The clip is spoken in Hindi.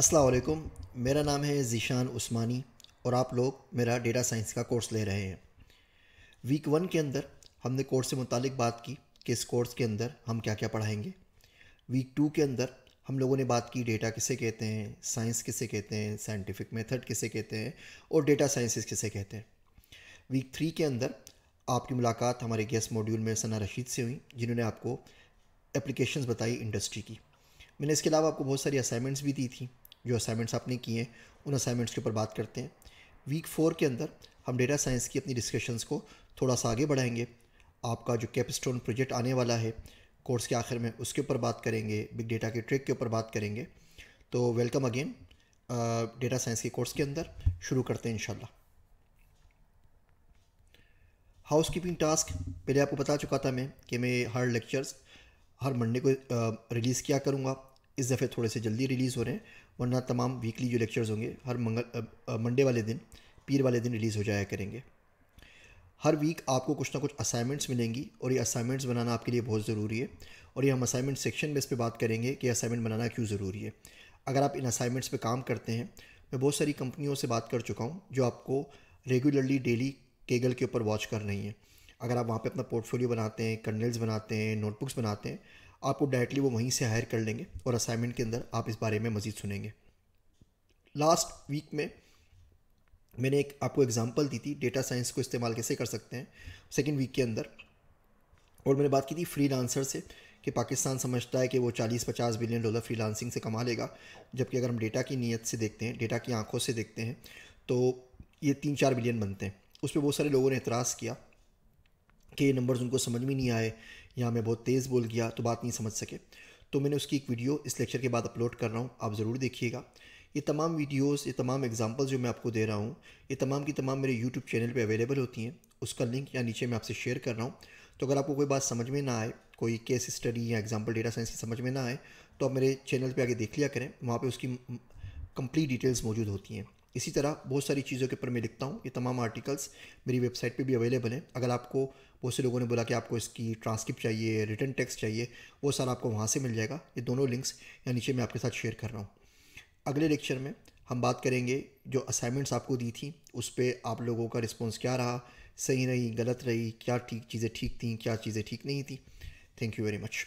असलकुम मेरा नाम है ज़ीशान उस्मानी और आप लोग मेरा डेटा साइंस का कोर्स ले रहे हैं वीक वन के अंदर हमने कोर्स से मुतालिक बात की कि इस कोर्स के अंदर हम क्या क्या पढ़ाएंगे वीक टू के अंदर हम लोगों ने बात की डेटा किसे कहते हैं साइंस किसे कहते हैं साइंटिफिक मेथड किसे कहते हैं और डेटा साइंसिस किसे कहते हैं वीक थ्री के अंदर आपकी मुलाकात हमारे गेस्ट मॉड्यूल में सना रशीद से हुई जिन्होंने आपको एप्लीकेशंस बताई इंडस्ट्री की मैंने इसके अलावा आपको बहुत सारी असाइनमेंट्स भी दी थी जो असाइनमेंट्स आपने किए हैं उन असाइनमेंट्स के ऊपर बात करते हैं वीक फोर के अंदर हम डेटा साइंस की अपनी डिस्कशंस को थोड़ा सा आगे बढ़ाएंगे आपका जो कैपस्टोन प्रोजेक्ट आने वाला है कोर्स के आखिर में उसके ऊपर बात करेंगे बिग डेटा के ट्रिक के ऊपर बात करेंगे तो वेलकम अगेन डेटा साइंस के कोर्स के अंदर शुरू करते हैं इन हाउस कीपिंग टास्क पहले आपको बता चुका था मैं कि मैं हर लेक्चर्स हर मंडे को रिलीज़ किया करूँगा इस दफ़े थोड़े से जल्दी रिलीज़ हो रहे हैं वरना तमाम वीकली जो लेक्चर्स होंगे हर मंगल मंडे वाले दिन पीर वाले दिन रिलीज़ हो जाया करेंगे हर वीक आपको कुछ ना कुछ असाइनमेंट्स मिलेंगी और ये असाइनमेंट्स बनाना आपके लिए बहुत ज़रूरी है और ये हम असाइनमेंट सेक्शन में इस पर बात करेंगे कि असाइनमेंट बनाना क्यों ज़रूरी है अगर आप इन असाइनमेंट्स पर काम करते हैं मैं बहुत सारी कंपनियों से बात कर चुका हूँ जो आपको रेगुलरली डेली केगल के ऊपर वॉच कर रही हैं अगर आप वहाँ पे अपना पोर्टफोलियो बनाते हैं कर्नल्स बनाते हैं नोटबुक्स बनाते हैं आपको डायरेक्टली वो वहीं से हायर कर लेंगे और असाइनमेंट के अंदर आप इस बारे में मज़ीद सुनेंगे लास्ट वीक में मैंने एक आपको एग्जांपल दी थी डेटा साइंस को इस्तेमाल कैसे कर सकते हैं सेकेंड वीक के अंदर और मैंने बात की थी फ्री लांसर से कि पाकिस्तान समझता है कि वो 40-50 बिलियन डॉलर फ्री लांसिंग से कमा लेगा जबकि अगर हम डेटा की नीयत से देखते हैं डेटा की आंखों से देखते हैं तो ये तीन चार बिलियन बनते हैं उस पर बहुत सारे लोगों ने एतराज़ किया कि ये नंबर्स उनको समझ में नहीं आए या मैं बहुत तेज़ बोल गया तो बात नहीं समझ सके तो मैंने उसकी एक वीडियो इस लेक्चर के बाद अपलोड कर रहा हूँ आप ज़रूर देखिएगा ये तमाम वीडियोस ये तमाम एग्जांपल्स जो मैं आपको दे रहा हूँ ये तमाम की तमाम मेरे यूट्यूब चैनल पे अवेलेबल होती हैं उसका लिंक या नीचे मैं आपसे शेयर कर रहा हूँ तो अगर आपको कोई बात समझ में ना आए कोई केस स्टडी या एग्जाम्पल डेटा साइंस की समझ में ना आए तो आप मेरे चैनल पर आगे देख लिया करें वहाँ पर उसकी कम्प्लीट डिटेल्स मौजूद होती हैं इसी तरह बहुत सारी चीज़ों के ऊपर मैं लिखता हूँ ये तमाम आर्टिकल्स मेरी वेबसाइट पे भी अवेलेबल हैं अगर आपको बहुत से लोगों ने बोला कि आपको इसकी ट्रांसक्रिप्ट चाहिए रिटर्न टेक्स्ट चाहिए वो सारा आपको वहाँ से मिल जाएगा ये दोनों लिंक्स या नीचे मैं आपके साथ शेयर कर रहा हूँ अगले लेक्चर में हम बात करेंगे जो असाइनमेंट्स आपको दी थी उस पर आप लोगों का रिस्पॉन्स क्या रहा सही रही गलत रही क्या ठीक चीज़ें ठीक थी क्या चीज़ें ठीक नहीं थी थैंक यू वेरी मच